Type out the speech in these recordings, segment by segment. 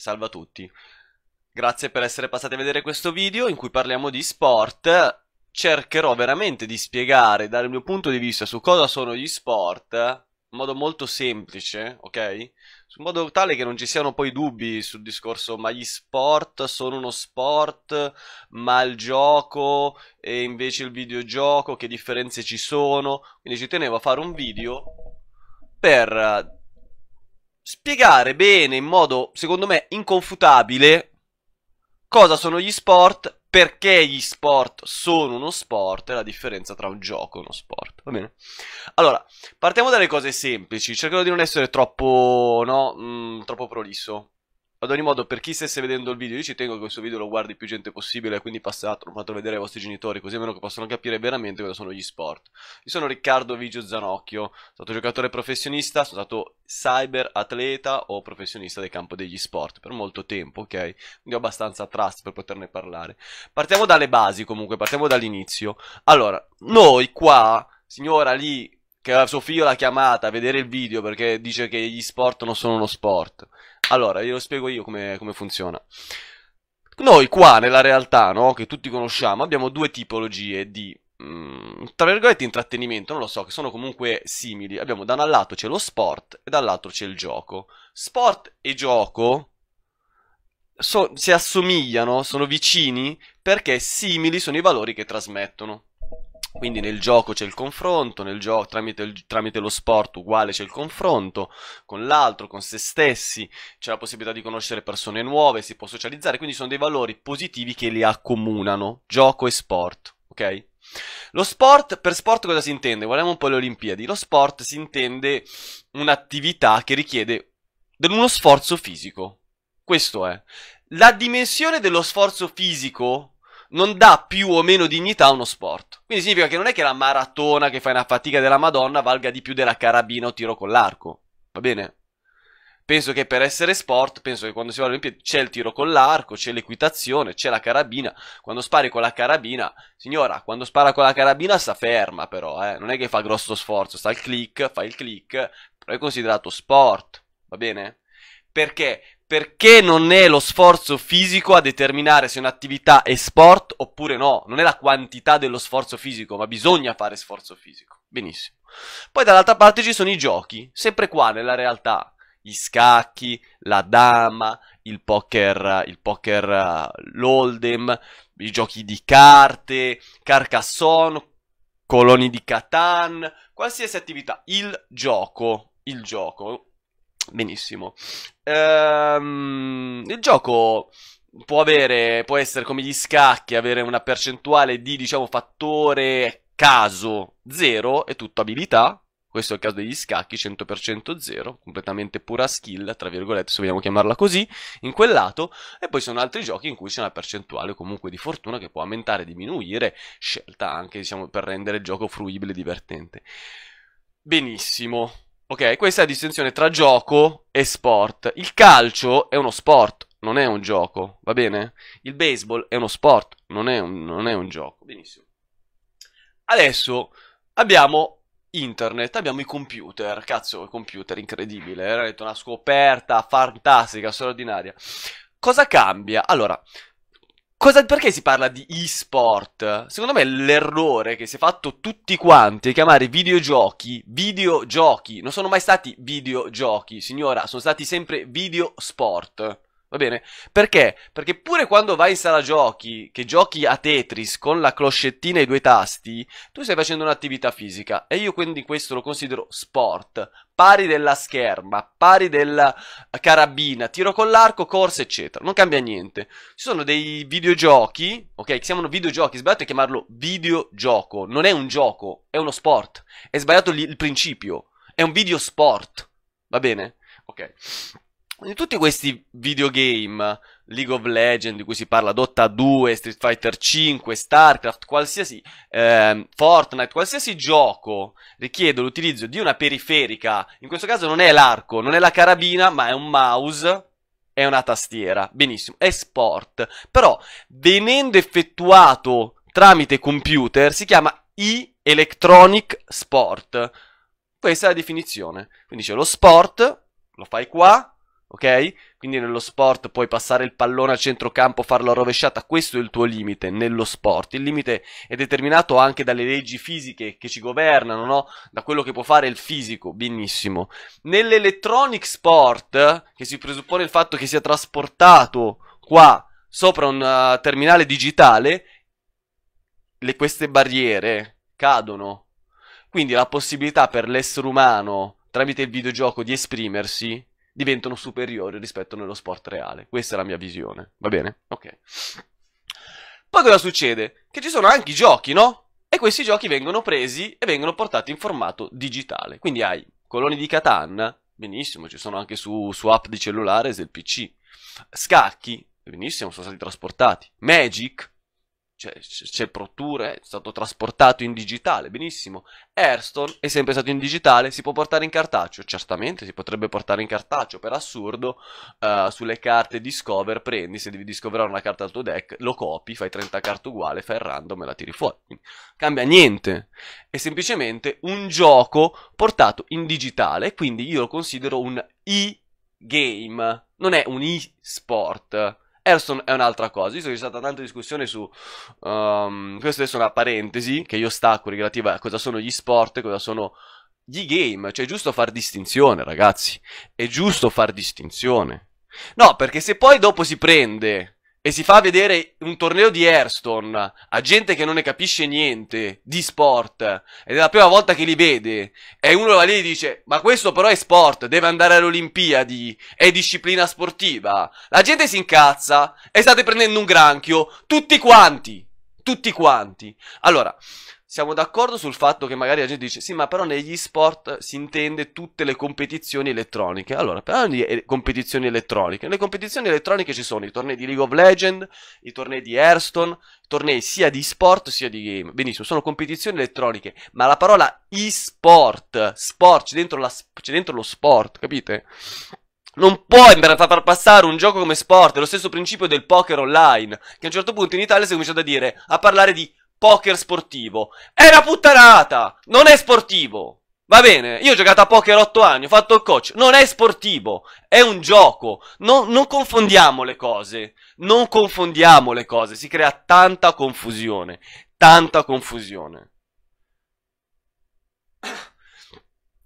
Salve a tutti. Grazie per essere passati a vedere questo video in cui parliamo di sport. Cercherò veramente di spiegare dal mio punto di vista su cosa sono gli sport in modo molto semplice, ok? In modo tale che non ci siano poi dubbi sul discorso ma gli sport sono uno sport, ma il gioco e invece il videogioco, che differenze ci sono? Quindi ci tenevo a fare un video per spiegare bene, in modo secondo me inconfutabile, cosa sono gli sport, perché gli sport sono uno sport e la differenza tra un gioco e uno sport. Va bene? Allora, partiamo dalle cose semplici, cercherò di non essere troppo, no, mh, mm, troppo prolisso. Ad ogni modo, per chi stesse vedendo il video, io ci tengo che questo video lo guardi più gente possibile, quindi passatelo, fatelo vedere ai vostri genitori, così almeno che possano capire veramente cosa sono gli sport. Io sono Riccardo Vigio Zanocchio, sono stato giocatore professionista, sono stato cyber atleta o professionista del campo degli sport per molto tempo, ok? Quindi ho abbastanza trust per poterne parlare. Partiamo dalle basi comunque, partiamo dall'inizio. Allora, noi qua, signora lì che suo figlio l'ha chiamata a vedere il video perché dice che gli sport non sono uno sport. Allora, glielo spiego io come, come funziona. Noi qua nella realtà, no, che tutti conosciamo, abbiamo due tipologie di mm, tra virgolette intrattenimento, non lo so, che sono comunque simili. Abbiamo da un lato c'è lo sport e dall'altro c'è il gioco. Sport e gioco so, si assomigliano, sono vicini perché simili sono i valori che trasmettono. Quindi nel gioco c'è il confronto, gioco, tramite, il, tramite, lo sport uguale c'è il confronto con l'altro, con se stessi, c'è la possibilità di conoscere persone nuove, si può socializzare, quindi sono dei valori positivi che li accomunano, gioco e sport, ok? Lo sport, per sport cosa si intende? Guardiamo un po' le Olimpiadi. Lo sport si intende un'attività che richiede uno sforzo fisico. Questo è. La dimensione dello sforzo fisico non dà più o meno dignità a uno sport. Quindi significa che non è che la maratona che fai una fatica della Madonna valga di più della carabina o tiro con l'arco. Va bene? Penso che per essere sport, penso che quando si va alle Olimpiadi c'è il tiro con l'arco, c'è l'equitazione, c'è la carabina. Quando spari con la carabina, signora, quando spara con la carabina sta ferma però, eh. Non è che fa grosso sforzo, sta il click, fa il click, però è considerato sport. Va bene? Perché? perché non è lo sforzo fisico a determinare se un'attività è sport oppure no. Non è la quantità dello sforzo fisico, ma bisogna fare sforzo fisico. Benissimo. Poi dall'altra parte ci sono i giochi, sempre qua nella realtà. Gli scacchi, la dama, il poker, il poker eh, l'oldem, i giochi di carte, Carcassonne, coloni di Catan, qualsiasi attività. Il gioco, il gioco Benissimo. Ehm, il gioco può avere, può essere come gli scacchi, avere una percentuale di, diciamo, fattore caso zero e tutto abilità. Questo è il caso degli scacchi, 100% zero, completamente pura skill, tra virgolette, se vogliamo chiamarla così, in quel lato. E poi ci sono altri giochi in cui c'è una percentuale comunque di fortuna che può aumentare, diminuire, scelta anche, diciamo, per rendere il gioco fruibile e divertente. Benissimo. Ok, questa è la distinzione tra gioco e sport. Il calcio è uno sport, non è un gioco, va bene? Il baseball è uno sport, non è un, non è un gioco. Benissimo. Adesso abbiamo internet, abbiamo i computer. Cazzo, i computer, incredibile. Era eh? una scoperta fantastica, straordinaria. Cosa cambia? Allora, Cosa, perché si parla di e-sport? Secondo me l'errore che si è fatto tutti quanti è chiamare videogiochi videogiochi. Non sono mai stati videogiochi, signora, sono stati sempre videosport. Va bene? Perché? Perché pure quando vai in sala giochi, che giochi a Tetris con la clocchettina e i due tasti, tu stai facendo un'attività fisica e io quindi questo lo considero sport, pari della scherma, pari della carabina, tiro con l'arco, corsa, eccetera. Non cambia niente. Ci sono dei videogiochi, ok, che chiamano videogiochi, è sbagliato chiamarlo videogioco, non è un gioco, è uno sport. È sbagliato il principio, è un videosport. Va bene? Ok in tutti questi videogame, League of Legends di cui si parla, Dota 2, Street Fighter 5, StarCraft, qualsiasi, eh, Fortnite, qualsiasi gioco richiede l'utilizzo di una periferica, in questo caso non è l'arco, non è la carabina, ma è un mouse, è una tastiera, benissimo, è sport, però venendo effettuato tramite computer si chiama e-electronic sport, questa è la definizione, quindi c'è lo sport, lo fai qua, ok? Quindi nello sport puoi passare il pallone al centrocampo, farlo a rovesciata, questo è il tuo limite nello sport. Il limite è determinato anche dalle leggi fisiche che ci governano, no? Da quello che può fare il fisico, benissimo. Nell'electronic sport, che si presuppone il fatto che sia trasportato qua sopra un uh, terminale digitale, le, queste barriere cadono. Quindi la possibilità per l'essere umano tramite il videogioco di esprimersi diventano superiori rispetto nello sport reale. Questa è la mia visione, va bene? Ok. Poi cosa succede? Che ci sono anche i giochi, no? E questi giochi vengono presi e vengono portati in formato digitale. Quindi hai coloni di Catan, benissimo, ci sono anche su, su app di cellulare del PC. Scacchi, benissimo, sono stati trasportati. Magic, c'è, cioè, c'è Pro è stato trasportato in digitale, benissimo. Airstone è sempre stato in digitale, si può portare in cartaccio? Certamente si potrebbe portare in cartaccio, per assurdo, uh, sulle carte Discover prendi, se devi discoverare una carta al tuo deck, lo copi, fai 30 carte uguali, fai il random e la tiri fuori. Quindi, cambia niente, è semplicemente un gioco portato in digitale, quindi io lo considero un e-game, non è un e-sport. Hearthstone è un'altra cosa. Visto che c'è stata tanta discussione su. Um, ehm, questa adesso è una parentesi che io stacco relativa a cosa sono gli sport e cosa sono gli game. Cioè, è giusto far distinzione, ragazzi. È giusto far distinzione. No, perché se poi dopo si prende e si fa vedere un torneo di Hearthstone a gente che non ne capisce niente di sport ed è la prima volta che li vede e uno va lì e dice ma questo però è sport, deve andare alle Olimpiadi, è disciplina sportiva. La gente si incazza e state prendendo un granchio tutti quanti, tutti quanti. Allora, siamo d'accordo sul fatto che magari la gente dice sì, ma però negli sport si intende tutte le competizioni elettroniche. Allora, però di eh, competizioni elettroniche. Nelle competizioni elettroniche ci sono i tornei di League of Legends, i tornei di Hearthstone, tornei sia di sport sia di game. Benissimo, sono competizioni elettroniche, ma la parola e-sport, sport, c'è dentro, dentro lo sport, capite? Non puoi far passare un gioco come sport, è lo stesso principio del poker online, che a un certo punto in Italia si è cominciato a dire, a parlare di poker sportivo. È una puttanata! Non è sportivo! Va bene, io ho giocato a poker 8 anni, ho fatto il coach. Non è sportivo, è un gioco. No, non confondiamo le cose. Non confondiamo le cose, si crea tanta confusione. Tanta confusione.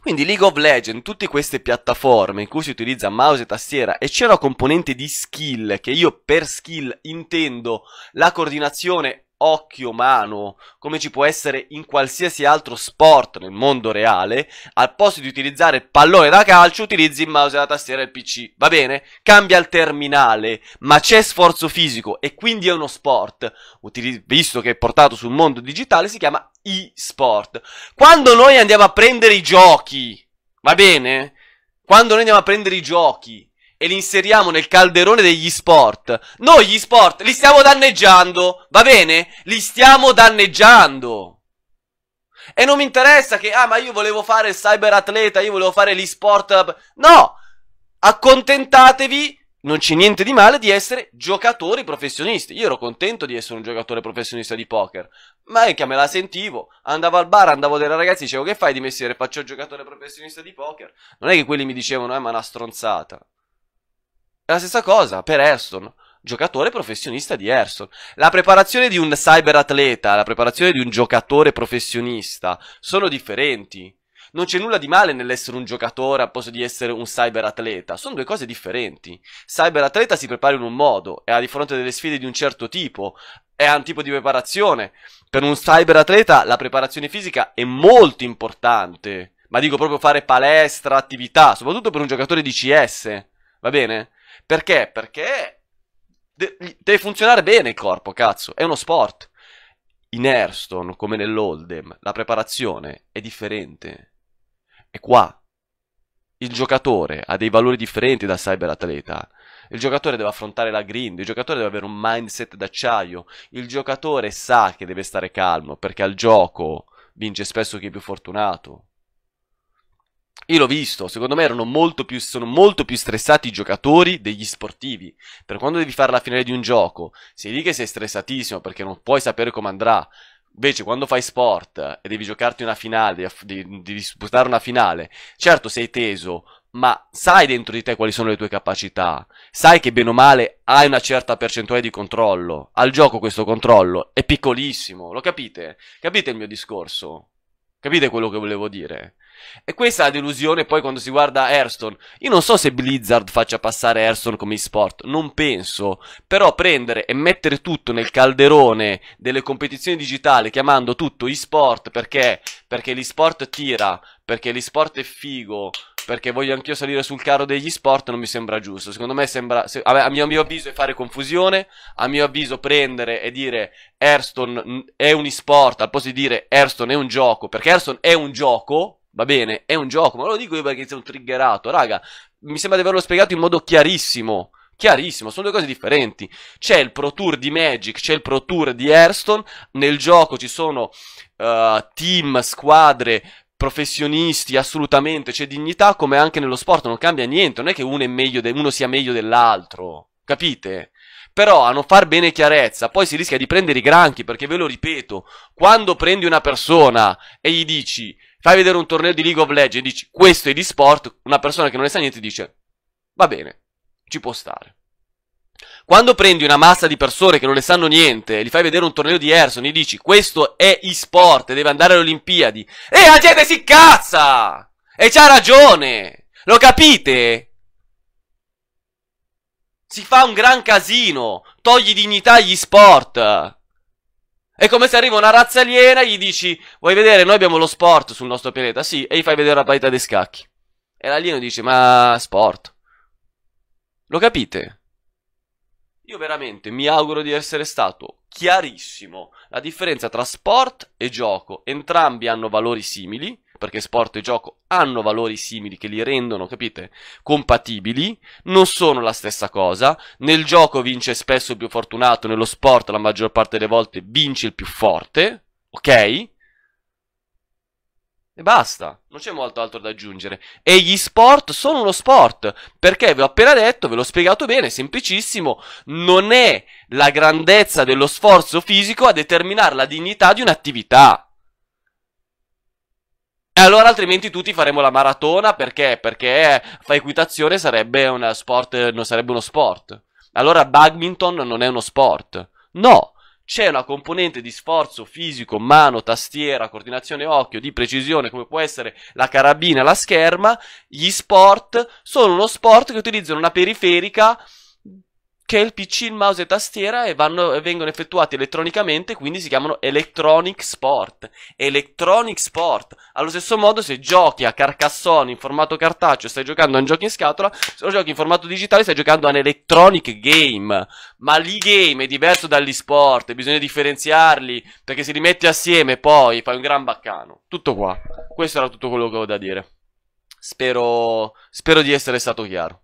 Quindi League of Legends, tutte queste piattaforme in cui si utilizza mouse e tastiera e c'è una componente di skill, che io per skill intendo la coordinazione occhio umano, come ci può essere in qualsiasi altro sport nel mondo reale, al posto di utilizzare il pallone da calcio, utilizzi il mouse e la tastiera del PC. Va bene? Cambia il terminale, ma c'è sforzo fisico e quindi è uno sport. Utili- visto che è portato sul mondo digitale, si chiama e-sport. Quando noi andiamo a prendere i giochi, va bene? Quando noi andiamo a prendere i giochi e li inseriamo nel calderone degli sport. Noi gli sport li stiamo danneggiando, va bene? Li stiamo danneggiando. E non mi interessa che, ah, ma io volevo fare il cyber atleta, io volevo fare gli sport. No! Accontentatevi, non c'è niente di male di essere giocatori professionisti. Io ero contento di essere un giocatore professionista di poker, ma è che me la sentivo. Andavo al bar, andavo dai ragazzi, dicevo che fai di mestiere? Faccio il giocatore professionista di poker. Non è che quelli mi dicevano, eh, ma è una stronzata. È la stessa cosa per Airstone giocatore professionista di Airson. La preparazione di un cyberatleta, la preparazione di un giocatore professionista sono differenti. Non c'è nulla di male nell'essere un giocatore a posto di essere un cyberatleta, sono due cose differenti. Cyberatleta si prepara in un modo, è di fronte delle sfide di un certo tipo, è un tipo di preparazione. Per un cyberatleta la preparazione fisica è molto importante, ma dico proprio fare palestra, attività, soprattutto per un giocatore di CS, va bene? Perché? Perché de- deve funzionare bene il corpo, cazzo, è uno sport. In Airstone, come nell'Oldem, la preparazione è differente. E qua il giocatore ha dei valori differenti da cyberatleta. Il giocatore deve affrontare la grind, il giocatore deve avere un mindset d'acciaio, il giocatore sa che deve stare calmo perché al gioco vince spesso chi è più fortunato. Io l'ho visto, secondo me molto più, sono molto più stressati i giocatori degli sportivi. Per quando devi fare la finale di un gioco, sei lì che sei stressatissimo perché non puoi sapere come andrà. Invece, quando fai sport e devi giocarti una finale, devi, devi disputare una finale, certo sei teso, ma sai dentro di te quali sono le tue capacità, sai che bene o male hai una certa percentuale di controllo, al gioco questo controllo è piccolissimo, lo capite? Capite il mio discorso? Capite quello che volevo dire? E questa è la delusione poi quando si guarda Hearthstone. Io non so se Blizzard faccia passare Hearthstone come eSport, non penso. Però prendere e mettere tutto nel calderone delle competizioni digitali chiamando tutto eSport perché? Perché l'e-sport tira, perché l'e-sport è figo, perché voglio anch'io salire sul carro degli sport non mi sembra giusto. Secondo me sembra, se, a, mio, a, mio, avviso è fare confusione, a mio avviso prendere e dire Hearthstone è un eSport al posto di dire Hearthstone è un gioco, perché Hearthstone è un gioco, Va bene, è un gioco, ma lo dico io perché sono triggerato, raga. Mi sembra di averlo spiegato in modo chiarissimo. Chiarissimo, sono due cose differenti. C'è il Pro Tour di Magic, c'è il Pro Tour di Hearthstone. Nel gioco ci sono uh, team, squadre, professionisti, assolutamente. C'è dignità come anche nello sport, non cambia niente. Non è che uno, è de- uno sia meglio dell'altro. Capite? Però a non far bene chiarezza, poi si rischia di prendere i granchi, perché ve lo ripeto, quando prendi una persona e gli dici fai vedere un torneo di League of Legends e dici questo è di sport, una persona che non ne sa niente dice va bene, ci può stare. Quando prendi una massa di persone che non ne sanno niente e gli fai vedere un torneo di Erson e dici questo è e-sport, deve andare alle Olimpiadi, e la gente si cazza! E c'ha ragione! Lo capite? Si fa un gran casino, togli dignità agli sport. È come se arriva una razza aliena e gli dici, vuoi vedere, noi abbiamo lo sport sul nostro pianeta, sì, e gli fai vedere la parità dei scacchi. E l'alieno dice, ma sport. Lo capite? Io veramente mi auguro di essere stato chiarissimo. La differenza tra sport e gioco, entrambi hanno valori simili, perché sport e gioco hanno valori simili che li rendono, capite, compatibili, non sono la stessa cosa, nel gioco vince spesso il più fortunato, nello sport la maggior parte delle volte vince il più forte, ok? E basta, non c'è molto altro da aggiungere. E gli sport sono uno sport, perché ve l'ho appena detto, ve l'ho spiegato bene, semplicissimo, non è la grandezza dello sforzo fisico a determinare la dignità di un'attività. E allora altrimenti tutti faremo la maratona perché? Perché eh, fa equitazione sarebbe, una sport, non sarebbe uno sport. Allora badminton non è uno sport. No, c'è una componente di sforzo fisico, mano, tastiera, coordinazione occhio, di precisione, come può essere la carabina, la scherma. Gli sport sono uno sport che utilizzano una periferica che è il PC, il mouse e tastiera e, vanno, vengono effettuati elettronicamente, quindi si chiamano Electronic Sport. Electronic Sport. Allo stesso modo, se giochi a Carcassonne in formato cartaceo, stai giocando a un gioco in scatola, se lo giochi in formato digitale, stai giocando a un electronic game. Ma l'e-game è diverso dagli sport, bisogna differenziarli, perché se li metti assieme poi fai un gran baccano. Tutto qua. Questo era tutto quello che avevo da dire. Spero, spero di essere stato chiaro.